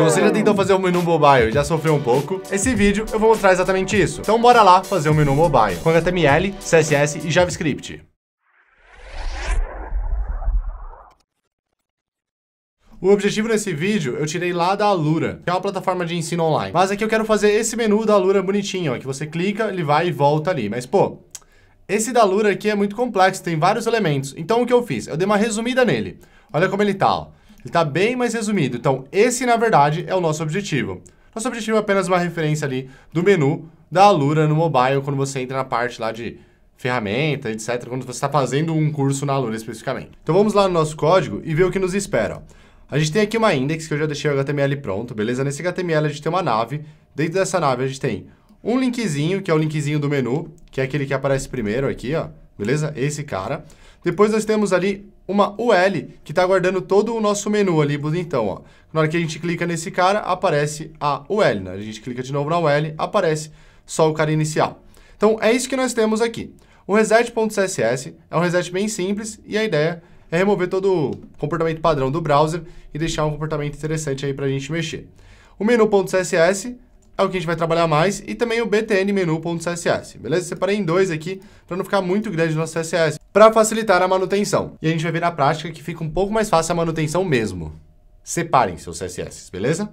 Se você já tentou fazer um menu mobile e já sofreu um pouco, esse vídeo eu vou mostrar exatamente isso. Então bora lá fazer um menu mobile com HTML, CSS e JavaScript. O objetivo nesse vídeo eu tirei lá da Alura, que é uma plataforma de ensino online. Mas aqui eu quero fazer esse menu da Alura bonitinho, ó, que você clica, ele vai e volta ali. Mas, pô, esse da Alura aqui é muito complexo, tem vários elementos. Então, o que eu fiz? Eu dei uma resumida nele. Olha como ele tá, ó está bem mais resumido. Então, esse, na verdade, é o nosso objetivo. Nosso objetivo é apenas uma referência ali do menu da Alura no mobile, quando você entra na parte lá de ferramenta, etc., quando você está fazendo um curso na Alura especificamente. Então vamos lá no nosso código e ver o que nos espera. A gente tem aqui uma index que eu já deixei o HTML pronto, beleza? Nesse HTML a gente tem uma nave, dentro dessa nave a gente tem um linkzinho, que é o linkzinho do menu, que é aquele que aparece primeiro aqui, ó, beleza? Esse cara. Depois nós temos ali uma UL que está guardando todo o nosso menu ali, bonitão, ó. Na hora que a gente clica nesse cara, aparece a UL, né? A gente clica de novo na UL, aparece só o cara inicial. Então, é isso que nós temos aqui. O reset.css é um reset bem simples e a ideia é remover todo o comportamento padrão do browser e deixar um comportamento interessante aí para a gente mexer. O menu.css é o que a gente vai trabalhar mais, e também o btnmenu.css, beleza? Separei em dois aqui para não ficar muito grande o nosso CSS, para facilitar a manutenção. E a gente vai ver na prática que fica um pouco mais fácil a manutenção mesmo. Separem seus CSS, beleza?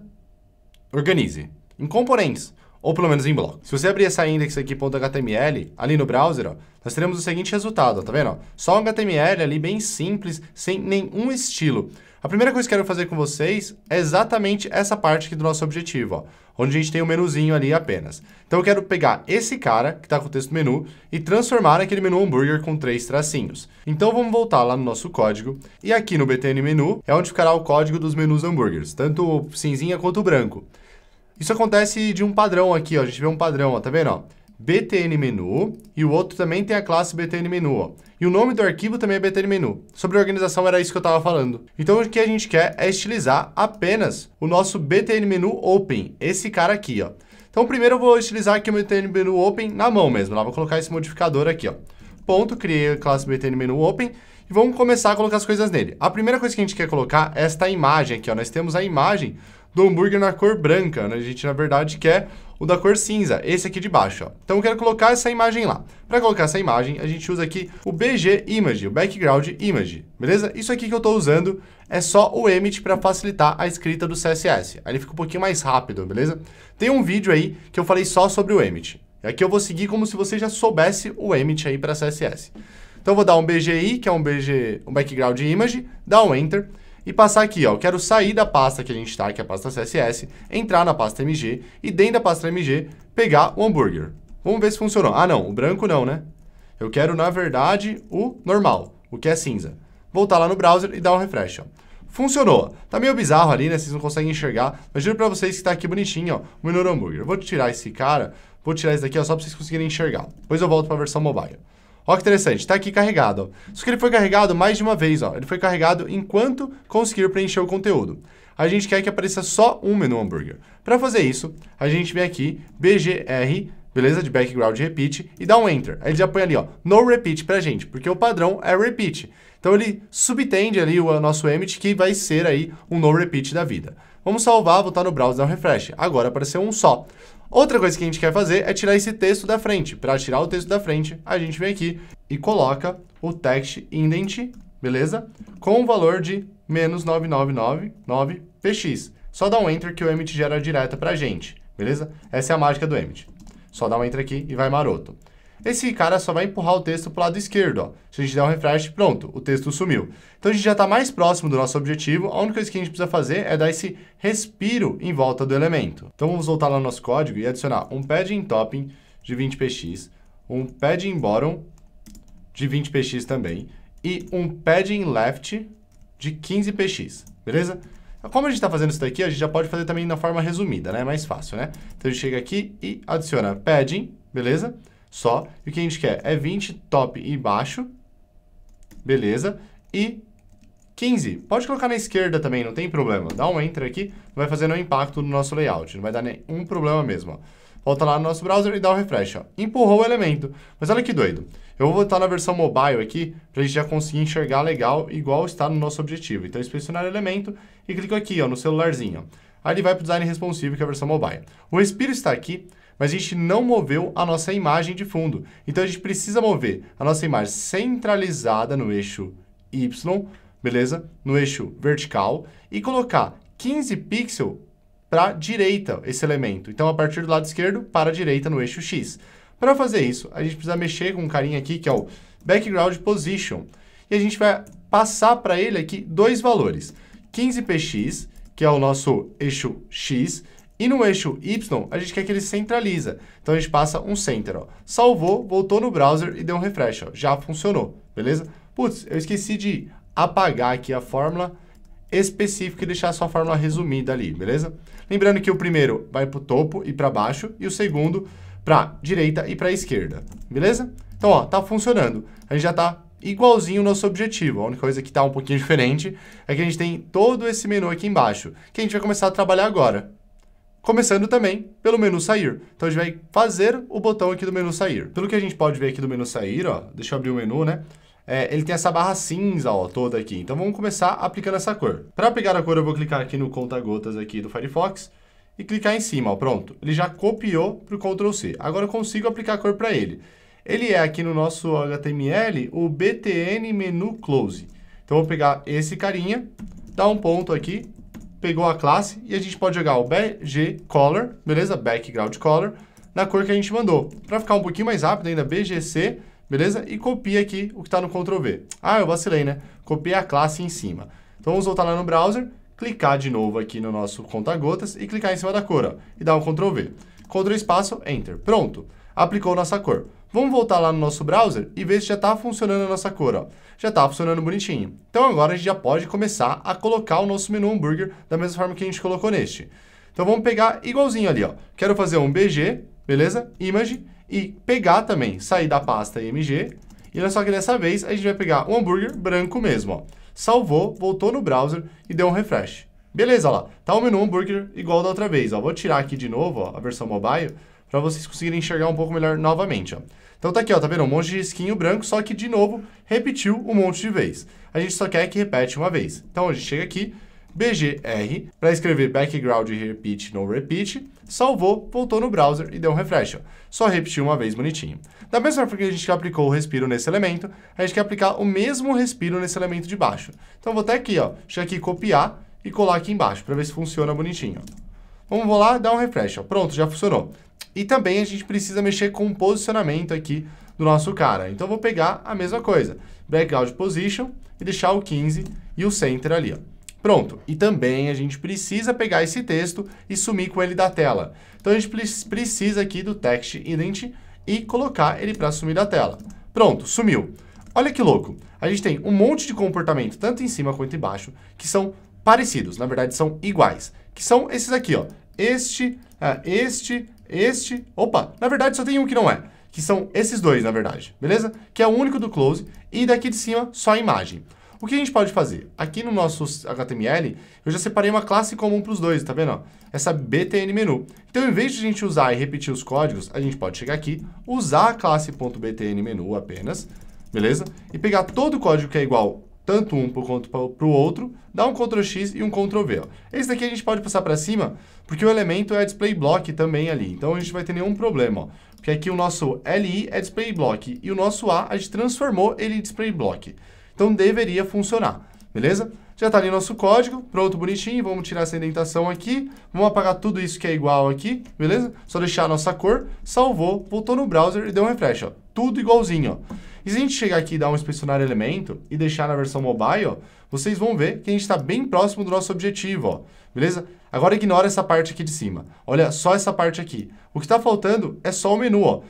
Organize. Em componentes, ou pelo menos em bloco. Se você abrir essa index aqui, .html, ali no browser, ó, nós teremos o seguinte resultado, ó, tá vendo? Só um HTML ali bem simples, sem nenhum estilo. A primeira coisa que eu quero fazer com vocês é exatamente essa parte aqui do nosso objetivo, ó, onde a gente tem o um menuzinho ali apenas. Então eu quero pegar esse cara, que está com o texto menu, e transformar aquele menu hambúrguer com três tracinhos. Então vamos voltar lá no nosso código, e aqui no btn menu é onde ficará o código dos menus hambúrgueres, tanto o cinzinha quanto o branco. Isso acontece de um padrão aqui, ó. A gente vê um padrão, ó. Tá vendo, ó? btn menu e o outro também tem a classe btn menu, ó. E o nome do arquivo também é btn menu. Sobre organização era isso que eu estava falando. Então o que a gente quer é estilizar apenas o nosso btn menu open, esse cara aqui, ó. Então primeiro eu vou estilizar aqui o btn menu open na mão mesmo, lá vou colocar esse modificador aqui, ó. Ponto, criei a classe btn menu open e vamos começar a colocar as coisas nele. A primeira coisa que a gente quer colocar é esta imagem aqui, ó. Nós temos a imagem do hambúrguer na cor branca, né? A gente, na verdade, quer o da cor cinza, esse aqui de baixo, ó. Então eu quero colocar essa imagem lá. Para colocar essa imagem, a gente usa aqui o BG Image, o Background Image, beleza? Isso aqui que eu estou usando é só o emit para facilitar a escrita do CSS. Aí ele fica um pouquinho mais rápido, beleza? Tem um vídeo aí que eu falei só sobre o emit. Aqui é eu vou seguir como se você já soubesse o emit aí para CSS. Então eu vou dar um BGI, que é um BG, um background image, dar um enter e passar aqui, ó, eu quero sair da pasta que a gente está, que é a pasta CSS, entrar na pasta MG e dentro da pasta MG pegar o hambúrguer. Vamos ver se funcionou. Ah, não, o branco não, né? Eu quero, na verdade, o normal, o que é cinza. Voltar lá no browser e dar um refresh, ó. Funcionou. Tá meio bizarro ali, né? Vocês não conseguem enxergar. Mas juro pra vocês que tá aqui bonitinho, ó, o menor hambúrguer. vou tirar esse cara, vou tirar esse daqui, ó, só pra vocês conseguirem enxergar. Depois eu volto pra versão mobile. Ó que interessante, está aqui carregado. Ó. Só que ele foi carregado mais de uma vez, ó. Ele foi carregado enquanto conseguir preencher o conteúdo. A gente quer que apareça só um menu hambúrguer. Para fazer isso, a gente vem aqui, BGR, beleza? De background repeat, e dá um enter. Aí ele já põe ali, ó, no repeat pra gente, porque o padrão é repeat. Então ele subtende ali o nosso emit que vai ser aí um no repeat da vida. Vamos salvar, voltar no browser, dar um refresh. Agora apareceu um só. Outra coisa que a gente quer fazer é tirar esse texto da frente. Para tirar o texto da frente, a gente vem aqui e coloca o text indent, beleza? Com o valor de menos 9999px. Só dá um enter que o emit gera direta para a gente, beleza? Essa é a mágica do emit. Só dá um enter aqui e vai maroto esse cara só vai empurrar o texto para o lado esquerdo. Ó. Se a gente der um refresh, pronto, o texto sumiu. Então a gente já está mais próximo do nosso objetivo, a única coisa que a gente precisa fazer é dar esse respiro em volta do elemento. Então vamos voltar lá no nosso código e adicionar um padding topping de 20px, um padding bottom de 20px também e um padding left de 15px, beleza? Como a gente está fazendo isso daqui, a gente já pode fazer também na forma resumida, né? É mais fácil, né? Então a gente chega aqui e adiciona padding, beleza? só. E o que a gente quer é 20 top e baixo. Beleza. E 15. Pode colocar na esquerda também, não tem problema. Dá um enter aqui, não vai fazer nenhum impacto no nosso layout. Não vai dar nenhum problema mesmo, ó. Volta lá no nosso browser e dá o um refresh, ó. Empurrou o elemento. Mas olha que doido. Eu vou voltar na versão mobile aqui, para a gente já conseguir enxergar legal, igual está no nosso objetivo. Então, eu inspecionar elemento e clico aqui, ó, no celularzinho. Aí ele vai para o design responsivo, que é a versão mobile. O respiro está aqui, mas a gente não moveu a nossa imagem de fundo. Então a gente precisa mover a nossa imagem centralizada no eixo Y, beleza? No eixo vertical e colocar 15 pixels para direita esse elemento. Então a partir do lado esquerdo para a direita no eixo X. Para fazer isso, a gente precisa mexer com um carinha aqui que é o background position. E a gente vai passar para ele aqui dois valores. 15px, que é o nosso eixo X, e no eixo Y, a gente quer que ele centraliza. Então, a gente passa um center. Ó. Salvou, voltou no browser e deu um refresh. Ó. Já funcionou, beleza? Putz, eu esqueci de apagar aqui a fórmula específica e deixar a sua fórmula resumida ali, beleza? Lembrando que o primeiro vai para o topo e para baixo e o segundo para direita e para esquerda, beleza? Então, ó, tá funcionando. A gente já tá igualzinho o nosso objetivo. A única coisa que tá um pouquinho diferente é que a gente tem todo esse menu aqui embaixo, que a gente vai começar a trabalhar agora. Começando também pelo menu sair. Então a gente vai fazer o botão aqui do menu sair. Pelo que a gente pode ver aqui do menu sair, ó, deixa eu abrir o menu, né? É, ele tem essa barra cinza, ó, toda aqui. Então vamos começar aplicando essa cor. Para pegar a cor, eu vou clicar aqui no conta-gotas aqui do Firefox e clicar em cima, ó, pronto. Ele já copiou para o Ctrl-C. Agora eu consigo aplicar a cor para ele. Ele é aqui no nosso HTML o btn menu close. Então eu vou pegar esse carinha, dar um ponto aqui pegou a classe e a gente pode jogar o BG Color, beleza? Background Color, na cor que a gente mandou. Para ficar um pouquinho mais rápido ainda, BGC, beleza? E copia aqui o que está no Ctrl V. Ah, eu vacilei, né? Copiei a classe em cima. Então vamos voltar lá no browser, clicar de novo aqui no nosso conta-gotas e clicar em cima da cor, ó, e dar um Ctrl V. Ctrl espaço, Enter. Pronto, aplicou nossa cor. Vamos voltar lá no nosso browser e ver se já está funcionando a nossa cor. Ó. Já está funcionando bonitinho. Então agora a gente já pode começar a colocar o nosso menu hambúrguer da mesma forma que a gente colocou neste. Então vamos pegar igualzinho ali. Ó. Quero fazer um BG, beleza? Image. E pegar também, sair da pasta IMG. E só que dessa vez a gente vai pegar um hambúrguer branco mesmo. Ó. Salvou, voltou no browser e deu um refresh. Beleza, ó lá. Está o menu hambúrguer igual da outra vez. Ó. Vou tirar aqui de novo ó, a versão mobile para vocês conseguirem enxergar um pouco melhor novamente, ó. Então tá aqui, ó, tá vendo? Um monte de risquinho branco, só que de novo repetiu um monte de vez. A gente só quer que repete uma vez. Então a gente chega aqui, BGR, para escrever background repeat no repeat, salvou, voltou no browser e deu um refresh. Ó. Só repetiu uma vez bonitinho. Da mesma forma que a gente aplicou o respiro nesse elemento, a gente quer aplicar o mesmo respiro nesse elemento de baixo. Então vou até aqui, ó, chegar aqui copiar e colar aqui embaixo para ver se funciona bonitinho. Vamos lá, dar um refresh. Ó. Pronto, já funcionou. E também a gente precisa mexer com o posicionamento aqui do nosso cara. Então, eu vou pegar a mesma coisa. Background Position e deixar o 15 e o Center ali, ó. Pronto. E também a gente precisa pegar esse texto e sumir com ele da tela. Então, a gente precisa aqui do Text Ident e colocar ele para sumir da tela. Pronto, sumiu. Olha que louco. A gente tem um monte de comportamento, tanto em cima quanto embaixo, que são parecidos, na verdade são iguais, que são esses aqui, ó. Este, uh, este, este... Opa, na verdade só tem um que não é, que são esses dois, na verdade, beleza? Que é o único do close, e daqui de cima só a imagem. O que a gente pode fazer? Aqui no nosso HTML, eu já separei uma classe comum para os dois, tá vendo? Essa btn menu. Então, em vez de a gente usar e repetir os códigos, a gente pode chegar aqui, usar a classe .btn menu apenas, beleza? E pegar todo o código que é igual tanto um para o outro, dá um Ctrl X e um Ctrl V. Ó. Esse daqui a gente pode passar para cima, porque o elemento é display block também ali, então a gente vai ter nenhum problema. Ó. Porque aqui o nosso LI é display block e o nosso A a gente transformou ele em display block. Então deveria funcionar, beleza? Já está ali nosso código, pronto, bonitinho. Vamos tirar essa indentação aqui. Vamos apagar tudo isso que é igual aqui, beleza? Só deixar a nossa cor. Salvou, voltou no browser e deu um refresh, ó. Tudo igualzinho, ó. E se a gente chegar aqui e dar um inspecionar elemento e deixar na versão mobile, vocês vão ver que a gente está bem próximo do nosso objetivo, ó, beleza? Agora ignora essa parte aqui de cima. Olha só essa parte aqui. O que está faltando é só o menu, ó.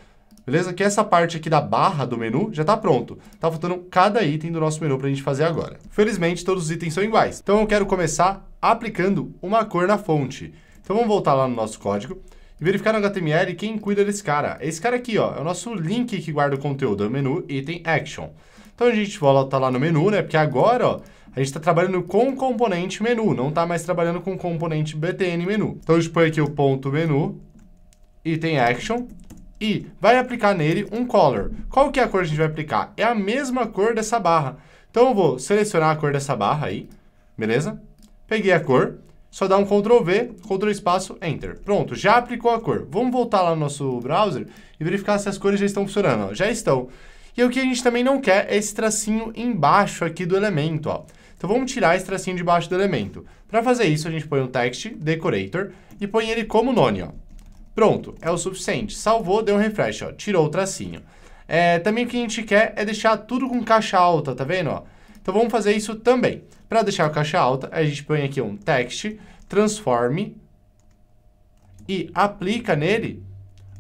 Beleza? Que essa parte aqui da barra do menu já está pronto. Tá faltando cada item do nosso menu para a gente fazer agora. Felizmente, todos os itens são iguais. Então, eu quero começar aplicando uma cor na fonte. Então, vamos voltar lá no nosso código e verificar no HTML quem cuida desse cara. Esse cara aqui, ó, é o nosso link que guarda o conteúdo, é o menu item action. Então a gente volta tá lá no menu, né? Porque agora, ó, a gente está trabalhando com componente menu, não está mais trabalhando com componente btn menu. Então a gente põe aqui o ponto menu, item action, e vai aplicar nele um color. Qual que é a cor que a gente vai aplicar? É a mesma cor dessa barra. Então eu vou selecionar a cor dessa barra aí, beleza? Peguei a cor, só dá um Ctrl V, Ctrl espaço, Enter. Pronto, já aplicou a cor. Vamos voltar lá no nosso browser e verificar se as cores já estão funcionando. Ó. Já estão. E o que a gente também não quer é esse tracinho embaixo aqui do elemento. Ó. Então vamos tirar esse tracinho de baixo do elemento. Para fazer isso, a gente põe um text decorator e põe ele como none. Ó. Pronto, é o suficiente. Salvou, deu um refresh, ó. tirou o tracinho. É, também o que a gente quer é deixar tudo com caixa alta, tá vendo? Ó? Então vamos fazer isso também. Para deixar a caixa alta, a gente põe aqui um text, transform e aplica nele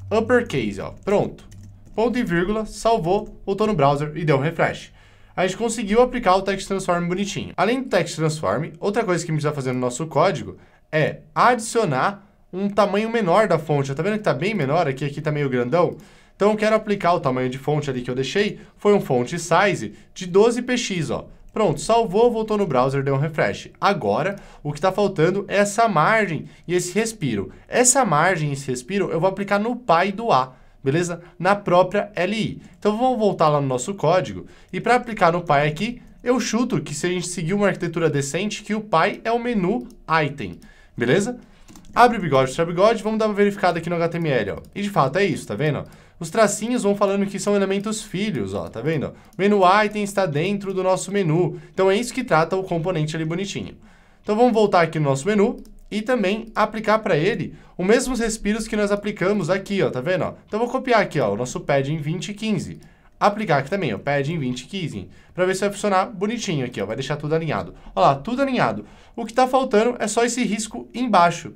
uppercase, ó. Pronto. Ponto e vírgula, salvou, voltou no browser e deu um refresh. A gente conseguiu aplicar o text transform bonitinho. Além do text transform, outra coisa que a gente precisa fazer no nosso código é adicionar um tamanho menor da fonte. Tá vendo que tá bem menor aqui, aqui tá meio grandão? Então eu quero aplicar o tamanho de fonte ali que eu deixei, foi um font size de 12px, ó. Pronto, salvou, voltou no browser, deu um refresh. Agora, o que está faltando é essa margem e esse respiro. Essa margem e esse respiro eu vou aplicar no pai do A, beleza? Na própria LI. Então, vamos voltar lá no nosso código. E para aplicar no pai aqui, eu chuto que se a gente seguir uma arquitetura decente, que o pai é o menu item, beleza? Abre o bigode, o bigode, vamos dar uma verificada aqui no HTML, ó. E de fato é isso, tá vendo? Os tracinhos vão falando que são elementos filhos, ó, tá vendo? O menu item está dentro do nosso menu. Então é isso que trata o componente ali bonitinho. Então vamos voltar aqui no nosso menu e também aplicar para ele os mesmos respiros que nós aplicamos aqui, ó, tá vendo? Então vou copiar aqui, ó, o nosso pad em 20 Aplicar aqui também, ó, pad em 20 para ver se vai funcionar bonitinho aqui, ó, vai deixar tudo alinhado. Olha lá, tudo alinhado. O que está faltando é só esse risco embaixo.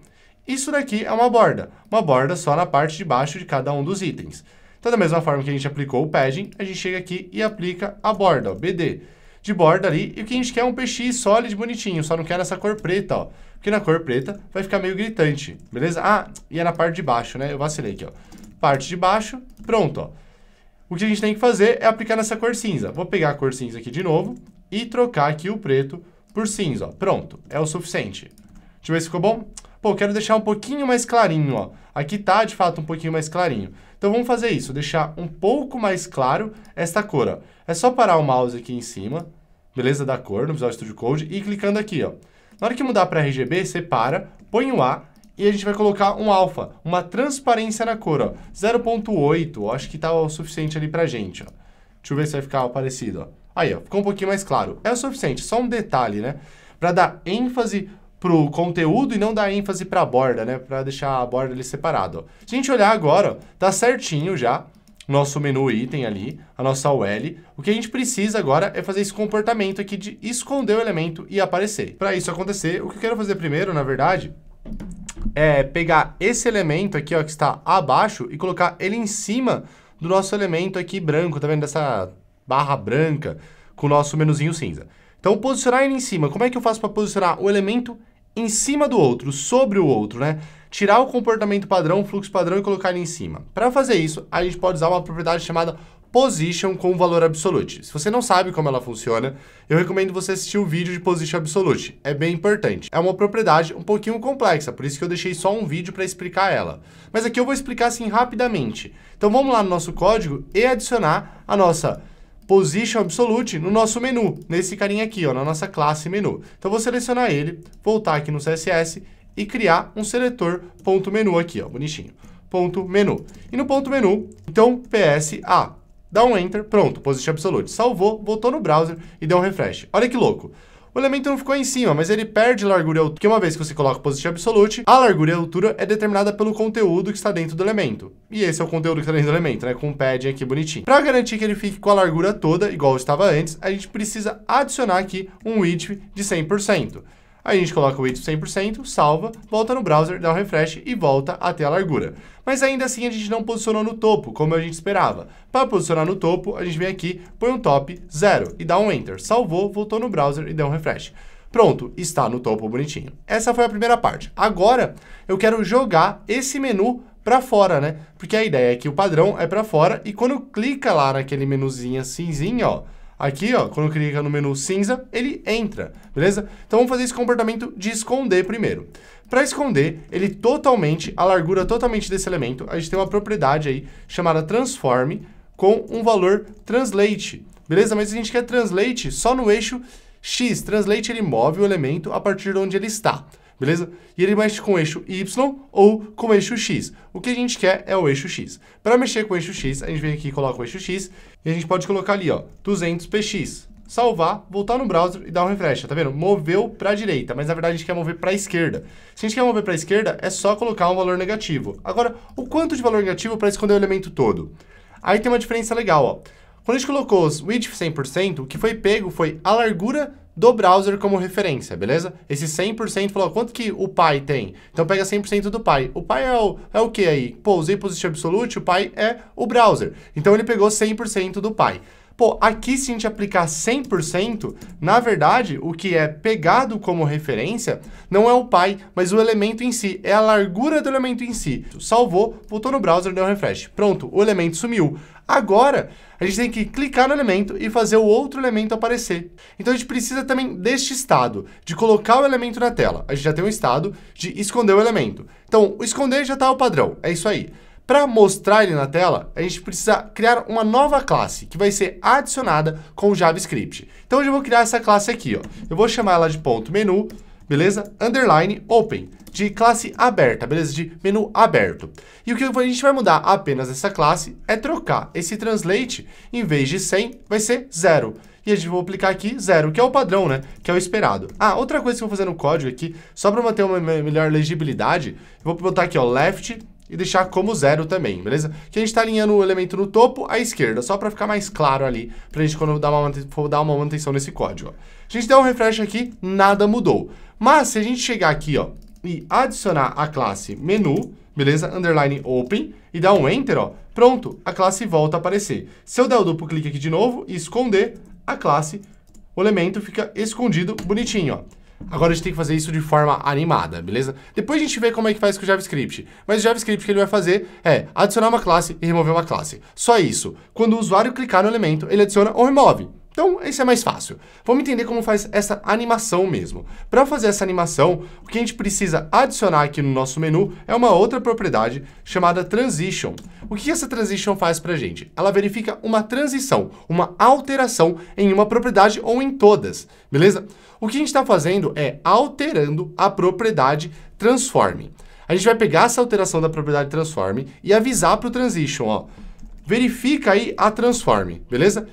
Isso daqui é uma borda, uma borda só na parte de baixo de cada um dos itens. Então, da mesma forma que a gente aplicou o padding, a gente chega aqui e aplica a borda, ó, BD, de borda ali. E o que a gente quer é um PX sólido bonitinho, só não quer nessa cor preta, ó. Porque na cor preta vai ficar meio gritante, beleza? Ah, e é na parte de baixo, né? Eu vacilei aqui, ó. Parte de baixo, pronto, ó. O que a gente tem que fazer é aplicar nessa cor cinza. Vou pegar a cor cinza aqui de novo e trocar aqui o preto por cinza, ó. Pronto, é o suficiente. Deixa eu ver se ficou bom pô, quero deixar um pouquinho mais clarinho, ó. Aqui tá, de fato, um pouquinho mais clarinho. Então vamos fazer isso, deixar um pouco mais claro esta cor, ó. É só parar o mouse aqui em cima, beleza? Da cor, no Visual Studio Code, e clicando aqui, ó. Na hora que mudar para RGB, você para, põe o A e a gente vai colocar um alfa, uma transparência na cor, ó. 0.8, acho que tá o suficiente ali pra gente, ó. Deixa eu ver se vai ficar parecido, ó. Aí, ó, ficou um pouquinho mais claro. É o suficiente, só um detalhe, né? Para dar ênfase pro conteúdo e não dar ênfase para a borda, né? Para deixar a borda ali separado. Se a gente olhar agora, ó, tá certinho já nosso menu item ali, a nossa UL. O que a gente precisa agora é fazer esse comportamento aqui de esconder o elemento e aparecer. Para isso acontecer, o que eu quero fazer primeiro, na verdade, é pegar esse elemento aqui, ó, que está abaixo e colocar ele em cima do nosso elemento aqui branco, tá vendo? Dessa barra branca com o nosso menuzinho cinza. Então, posicionar ele em cima. Como é que eu faço para posicionar o elemento em cima do outro, sobre o outro, né? Tirar o comportamento padrão, o fluxo padrão e colocar ele em cima. Para fazer isso, a gente pode usar uma propriedade chamada position com valor absolute. Se você não sabe como ela funciona, eu recomendo você assistir o vídeo de position absolute. É bem importante. É uma propriedade um pouquinho complexa, por isso que eu deixei só um vídeo para explicar ela. Mas aqui eu vou explicar assim rapidamente. Então vamos lá no nosso código e adicionar a nossa Position Absolute no nosso menu, nesse carinha aqui, ó, na nossa classe menu. Então vou selecionar ele, voltar aqui no CSS e criar um seletor ponto menu aqui, ó, bonitinho. Ponto menu. E no ponto menu, então PSA. Dá um Enter, pronto, Position Absolute. Salvou, voltou no browser e deu um refresh. Olha que louco o elemento não ficou em cima, mas ele perde largura e altura, porque uma vez que você coloca position absolute, a largura e a altura é determinada pelo conteúdo que está dentro do elemento. E esse é o conteúdo que está dentro do elemento, né? Com um padding aqui bonitinho. Para garantir que ele fique com a largura toda, igual estava antes, a gente precisa adicionar aqui um width de 100%. Aí a gente coloca o width 100%, salva, volta no browser, dá um refresh e volta até a largura. Mas ainda assim a gente não posicionou no topo, como a gente esperava. Para posicionar no topo, a gente vem aqui, põe um top 0 e dá um enter. Salvou, voltou no browser e deu um refresh. Pronto, está no topo bonitinho. Essa foi a primeira parte. Agora eu quero jogar esse menu para fora, né? Porque a ideia é que o padrão é para fora e quando clica lá naquele menuzinho cinzinho, ó, Aqui, ó, quando clica no menu cinza, ele entra, beleza? Então vamos fazer esse comportamento de esconder primeiro. Para esconder, ele totalmente, a largura totalmente desse elemento, a gente tem uma propriedade aí chamada transform com um valor translate, beleza? Mas a gente quer translate só no eixo X, translate ele move o elemento a partir de onde ele está beleza? E ele mexe com o eixo Y ou com o eixo X. O que a gente quer é o eixo X. Para mexer com o eixo X, a gente vem aqui e coloca o eixo X, e a gente pode colocar ali, ó, 200px. Salvar, voltar no browser e dar um refresh, tá vendo? Moveu para a direita, mas na verdade a gente quer mover para a esquerda. Se a gente quer mover para a esquerda, é só colocar um valor negativo. Agora, o quanto de valor negativo para esconder o elemento todo? Aí tem uma diferença legal, ó. Quando a gente colocou os width 100%, o que foi pego foi a largura do browser como referência, beleza? Esse 100% falou, quanto que o pai tem? Então pega 100% do pai. O pai é o, é o que aí? Pô, usei position absolute, o pai é o browser. Então ele pegou 100% do pai. Pô, aqui se a gente aplicar 100%, na verdade, o que é pegado como referência não é o pai, mas o elemento em si, é a largura do elemento em si. Salvou, voltou no browser, deu um refresh. Pronto, o elemento sumiu. Agora, a gente tem que clicar no elemento e fazer o outro elemento aparecer. Então a gente precisa também deste estado, de colocar o elemento na tela. A gente já tem um estado de esconder o elemento. Então, o esconder já está o padrão, é isso aí. Para mostrar ele na tela, a gente precisa criar uma nova classe, que vai ser adicionada com o JavaScript. Então eu já vou criar essa classe aqui, ó. Eu vou chamar ela de ponto menu, beleza? Underline open de classe aberta, beleza? De menu aberto. E o que a gente vai mudar apenas essa classe é trocar esse translate, em vez de 100, vai ser zero. E a gente vai aplicar aqui zero, que é o padrão, né? Que é o esperado. Ah, outra coisa que eu vou fazer no código aqui, só para manter uma melhor legibilidade, vou botar aqui, ó, left e deixar como zero também, beleza? Que a gente tá alinhando o elemento no topo à esquerda, só para ficar mais claro ali, pra gente quando dar uma, for dar uma manutenção nesse código, ó. A gente dá um refresh aqui, nada mudou. Mas se a gente chegar aqui, ó, e adicionar a classe menu, beleza? Underline open e dar um enter, ó. Pronto, a classe volta a aparecer. Se eu der o duplo clique aqui de novo e esconder a classe, o elemento fica escondido bonitinho, ó. Agora a gente tem que fazer isso de forma animada, beleza? Depois a gente vê como é que faz com o JavaScript. Mas o JavaScript que ele vai fazer é adicionar uma classe e remover uma classe. Só isso. Quando o usuário clicar no elemento, ele adiciona ou remove. Então, esse é mais fácil. Vamos entender como faz essa animação mesmo. Para fazer essa animação, o que a gente precisa adicionar aqui no nosso menu é uma outra propriedade chamada Transition. O que essa Transition faz para a gente? Ela verifica uma transição, uma alteração em uma propriedade ou em todas, beleza? O que a gente está fazendo é alterando a propriedade Transform. A gente vai pegar essa alteração da propriedade Transform e avisar para o Transition, ó. Verifica aí a Transform, beleza?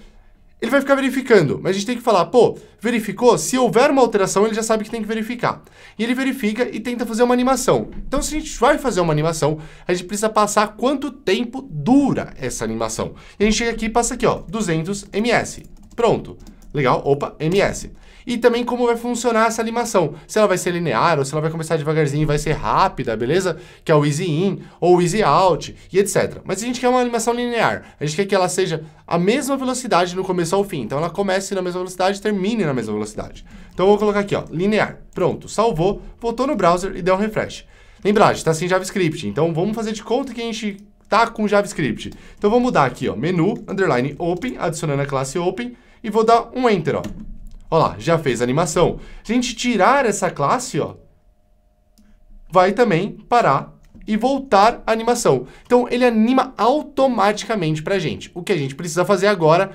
ele vai ficar verificando, mas a gente tem que falar, pô, verificou? Se houver uma alteração, ele já sabe que tem que verificar. E ele verifica e tenta fazer uma animação. Então, se a gente vai fazer uma animação, a gente precisa passar quanto tempo dura essa animação. E a gente chega aqui e passa aqui, ó, 200 ms. Pronto. Legal, opa, ms e também como vai funcionar essa animação. Se ela vai ser linear, ou se ela vai começar devagarzinho e vai ser rápida, beleza? Que é o Easy In, ou Easy Out, e etc. Mas a gente quer uma animação linear. A gente quer que ela seja a mesma velocidade no começo ao fim. Então ela comece na mesma velocidade e termine na mesma velocidade. Então eu vou colocar aqui, ó, linear. Pronto, salvou, voltou no browser e deu um refresh. Lembrar, está sem JavaScript, então vamos fazer de conta que a gente tá com JavaScript. Então vou mudar aqui, ó, menu, underline, open, adicionando a classe open, e vou dar um enter, ó. Olha lá, já fez animação. Se a gente tirar essa classe, ó, vai também parar e voltar a animação. Então, ele anima automaticamente para a gente. O que a gente precisa fazer agora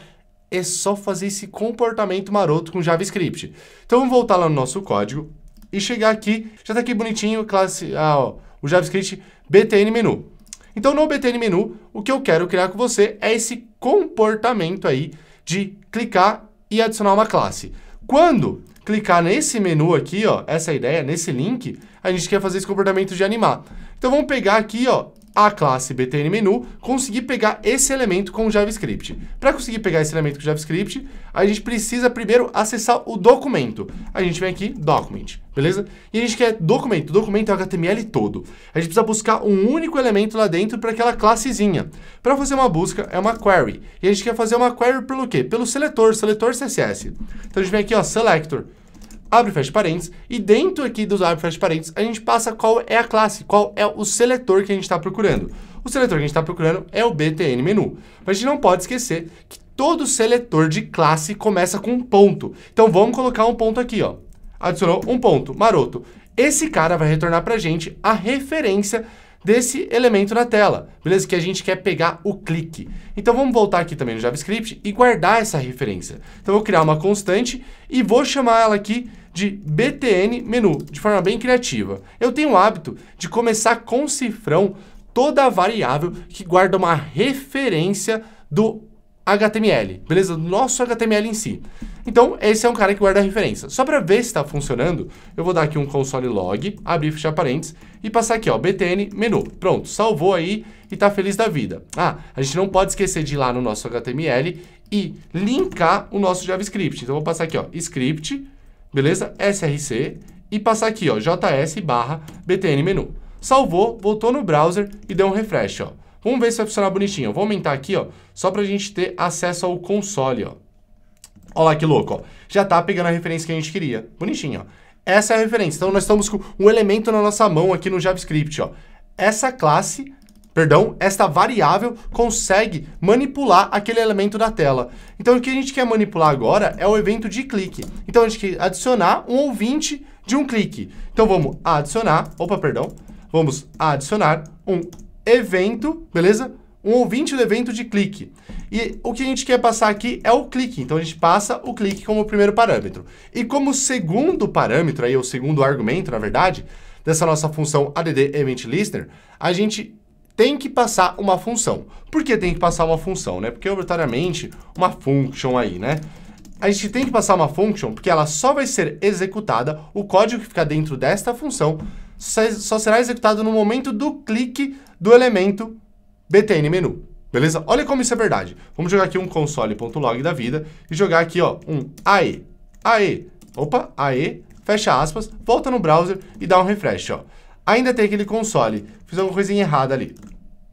é só fazer esse comportamento maroto com JavaScript. Então, vamos voltar lá no nosso código e chegar aqui. Já está aqui bonitinho classe, ah, ó, o JavaScript btn menu. Então, no btn menu, o que eu quero criar com você é esse comportamento aí de clicar e adicionar uma classe. Quando clicar nesse menu aqui, ó, essa ideia, nesse link, a gente quer fazer esse comportamento de animar. Então vamos pegar aqui, ó, a classe btn-menu conseguir pegar esse elemento com o JavaScript. Para conseguir pegar esse elemento com o JavaScript, a gente precisa primeiro acessar o documento. A gente vem aqui, document, beleza? E a gente quer documento, documento é o HTML todo. A gente precisa buscar um único elemento lá dentro para aquela classezinha. Para fazer uma busca, é uma query. E a gente quer fazer uma query pelo quê? Pelo seletor, seletor CSS. Então a gente vem aqui, ó, selector abre e fecha parênteses, e dentro aqui dos abre e fecha parênteses, a gente passa qual é a classe, qual é o seletor que a gente está procurando. O seletor que a gente está procurando é o btn menu. Mas a gente não pode esquecer que todo seletor de classe começa com um ponto. Então vamos colocar um ponto aqui, ó. Adicionou um ponto, maroto. Esse cara vai retornar para a gente a referência desse elemento na tela, beleza? Que a gente quer pegar o clique. Então vamos voltar aqui também no JavaScript e guardar essa referência. Então eu vou criar uma constante e vou chamar ela aqui de btn menu, de forma bem criativa. Eu tenho o hábito de começar com cifrão toda variável que guarda uma referência do HTML, beleza? Do nosso HTML em si. Então, esse é um cara que guarda a referência. Só para ver se está funcionando, eu vou dar aqui um console log, abrir e fechar parênteses, e passar aqui, ó, btn, menu. Pronto, salvou aí e tá feliz da vida. Ah, a gente não pode esquecer de ir lá no nosso HTML e linkar o nosso JavaScript. Então, vou passar aqui, ó, script, beleza, src, e passar aqui, ó, js barra btn menu. Salvou, voltou no browser e deu um refresh, ó. Vamos ver se vai funcionar bonitinho. Eu vou aumentar aqui, ó, só a gente ter acesso ao console, ó. Olha lá que louco, ó. Já tá pegando a referência que a gente queria. Bonitinho, ó. Essa é a referência. Então, nós estamos com um elemento na nossa mão aqui no JavaScript, ó. Essa classe, perdão, esta variável consegue manipular aquele elemento da tela. Então, o que a gente quer manipular agora é o evento de clique. Então, a gente quer adicionar um ouvinte de um clique. Então, vamos adicionar, opa, perdão, vamos adicionar um evento, beleza? um ouvinte do evento de clique. E o que a gente quer passar aqui é o clique. Então a gente passa o clique como primeiro parâmetro. E como segundo parâmetro, aí, o segundo argumento, na verdade, dessa nossa função add event listener, a gente tem que passar uma função. Por que tem que passar uma função, né? Porque é obrigatoriamente uma function aí, né? A gente tem que passar uma function porque ela só vai ser executada, o código que fica dentro desta função só será executado no momento do clique do elemento btn menu. Beleza? Olha como isso é verdade. Vamos jogar aqui um console.log da vida e jogar aqui, ó, um AE. AE. Opa, AE, fecha aspas, volta no browser e dá um refresh, ó. Ainda tem aquele console. Fiz alguma coisinha errada ali.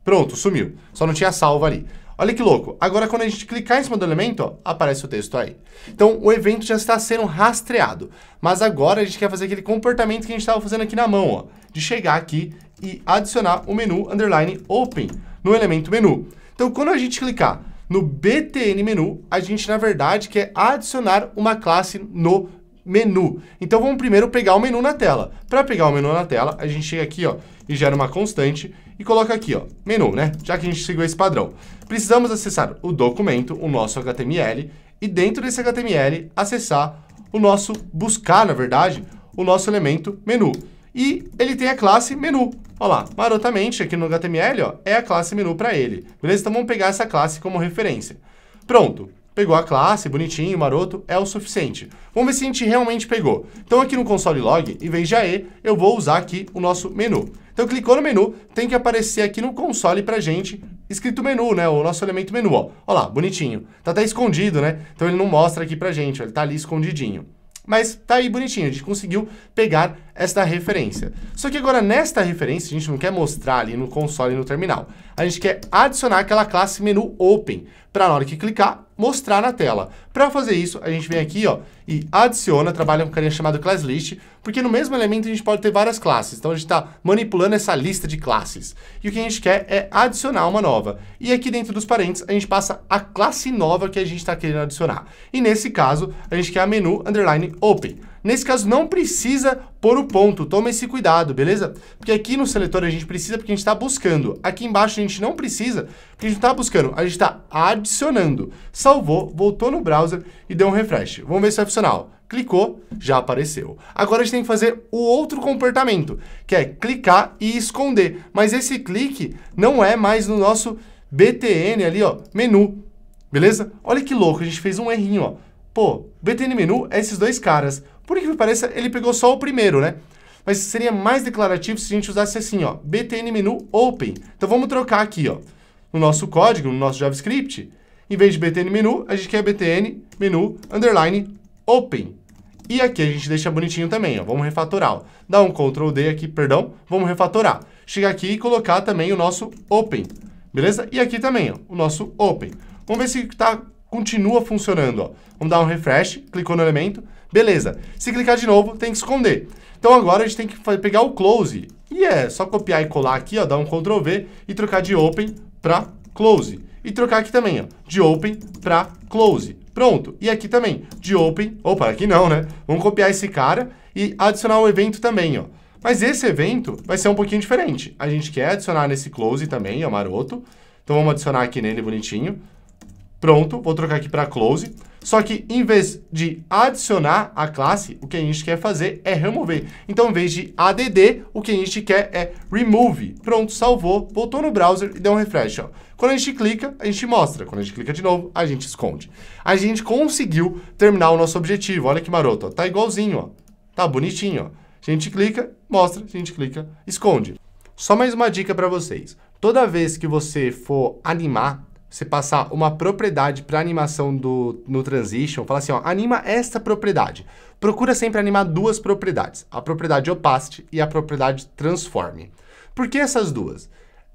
Pronto, sumiu. Só não tinha salvo ali. Olha que louco. Agora, quando a gente clicar em cima do elemento, ó, aparece o texto aí. Então, o evento já está sendo rastreado. Mas agora a gente quer fazer aquele comportamento que a gente estava fazendo aqui na mão, ó. De chegar aqui e adicionar o menu underline open no elemento menu. Então, quando a gente clicar no btn menu, a gente, na verdade, quer adicionar uma classe no menu. Então, vamos primeiro pegar o menu na tela. Para pegar o menu na tela, a gente chega aqui ó, e gera uma constante e coloca aqui, ó, menu, né? Já que a gente seguiu esse padrão. Precisamos acessar o documento, o nosso HTML, e dentro desse HTML, acessar o nosso, buscar, na verdade, o nosso elemento menu e ele tem a classe menu. Olha lá, marotamente aqui no HTML, ó, é a classe menu para ele. Beleza? Então vamos pegar essa classe como referência. Pronto. Pegou a classe, bonitinho, maroto, é o suficiente. Vamos ver se a gente realmente pegou. Então aqui no console log, em vez de AE, eu vou usar aqui o nosso menu. Então clicou no menu, tem que aparecer aqui no console para gente, escrito menu, né? O nosso elemento menu, ó. Olha lá, bonitinho. Tá até escondido, né? Então ele não mostra aqui para gente, ó, ele tá ali escondidinho. Mas tá aí bonitinho, a gente conseguiu pegar esta referência. Só que agora nesta referência, a gente não quer mostrar ali no console e no terminal. A gente quer adicionar aquela classe menu open, para na hora que clicar, mostrar na tela. Para fazer isso, a gente vem aqui ó, e adiciona, trabalha com um carinha chamado ClassList, porque no mesmo elemento a gente pode ter várias classes. Então a gente está manipulando essa lista de classes. E o que a gente quer é adicionar uma nova. E aqui dentro dos parênteses, a gente passa a classe nova que a gente está querendo adicionar. E nesse caso, a gente quer a menu underline open. Nesse caso, não precisa pôr o ponto. Toma esse cuidado, beleza? Porque aqui no seletor a gente precisa porque a gente está buscando. Aqui embaixo a gente não precisa porque a gente está buscando. A gente está adicionando. Salvou, voltou no browser e deu um refresh. Vamos ver se vai funcionar. Clicou, já apareceu. Agora a gente tem que fazer o outro comportamento, que é clicar e esconder. Mas esse clique não é mais no nosso BTN ali, ó, menu. Beleza? Olha que louco, a gente fez um errinho, ó. Pô, BTN menu é esses dois caras. Por que pareça, ele pegou só o primeiro, né? Mas seria mais declarativo se a gente usasse assim, ó, btn menu open. Então vamos trocar aqui, ó, no nosso código, no nosso JavaScript, em vez de btn menu, a gente quer btn menu underline open. E aqui a gente deixa bonitinho também, ó. Vamos refatorar, ó. Dá um Ctrl D aqui, perdão. Vamos refatorar. Chegar aqui e colocar também o nosso Open, beleza? E aqui também, ó, o nosso Open. Vamos ver se tá continua funcionando. Ó. Vamos dar um refresh, clicou no elemento, beleza. Se clicar de novo, tem que esconder. Então agora a gente tem que pegar o close. E é só copiar e colar aqui, ó, dar um Ctrl V e trocar de open para close. E trocar aqui também, ó, de open para close. Pronto. E aqui também, de open, opa, aqui não, né? Vamos copiar esse cara e adicionar o um evento também, ó. Mas esse evento vai ser um pouquinho diferente. A gente quer adicionar nesse close também, ó, maroto. Então vamos adicionar aqui nele bonitinho. Pronto, vou trocar aqui para close. Só que em vez de adicionar a classe, o que a gente quer fazer é remover. Então, em vez de add, o que a gente quer é remove. Pronto, salvou, voltou no browser e deu um refresh. Ó. Quando a gente clica, a gente mostra. Quando a gente clica de novo, a gente esconde. A gente conseguiu terminar o nosso objetivo. Olha que maroto, ó. tá igualzinho, ó. tá bonitinho. Ó. A gente clica, mostra, a gente clica, esconde. Só mais uma dica para vocês. Toda vez que você for animar você passar uma propriedade para animação do, no transition, fala assim, ó, anima esta propriedade. Procura sempre animar duas propriedades, a propriedade opacity e a propriedade transform. Por que essas duas?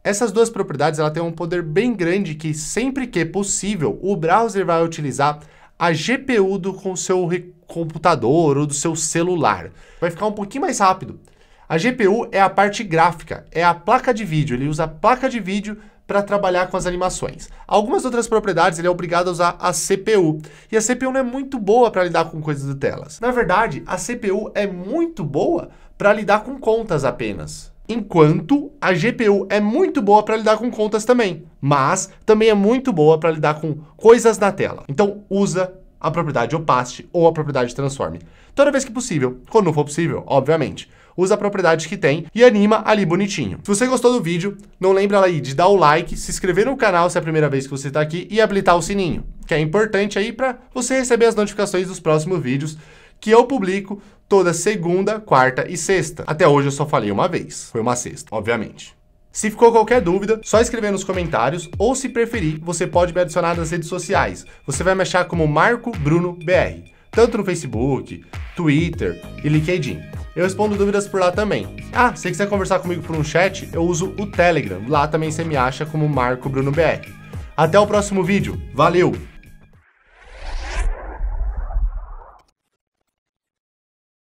Essas duas propriedades ela tem um poder bem grande que sempre que possível, o browser vai utilizar a GPU do com seu computador ou do seu celular. Vai ficar um pouquinho mais rápido. A GPU é a parte gráfica, é a placa de vídeo, ele usa a placa de vídeo para trabalhar com as animações. Algumas outras propriedades ele é obrigado a usar a CPU, e a CPU não é muito boa para lidar com coisas de telas. Na verdade, a CPU é muito boa para lidar com contas apenas. Enquanto a GPU é muito boa para lidar com contas também, mas também é muito boa para lidar com coisas na tela. Então usa a propriedade opacity ou a propriedade transform. Toda vez que possível, quando não for possível, obviamente usa a propriedade que tem e anima ali bonitinho. Se você gostou do vídeo, não lembra aí de dar o like, se inscrever no canal se é a primeira vez que você está aqui e habilitar o sininho, que é importante aí para você receber as notificações dos próximos vídeos que eu publico toda segunda, quarta e sexta. Até hoje eu só falei uma vez, foi uma sexta, obviamente. Se ficou qualquer dúvida, só escrever nos comentários ou se preferir, você pode me adicionar nas redes sociais. Você vai me achar como Marco Bruno BR tanto no Facebook, Twitter e LinkedIn. Eu respondo dúvidas por lá também. Ah, se você quiser conversar comigo por um chat, eu uso o Telegram. Lá também você me acha como Marco Bruno BR. Até o próximo vídeo. Valeu!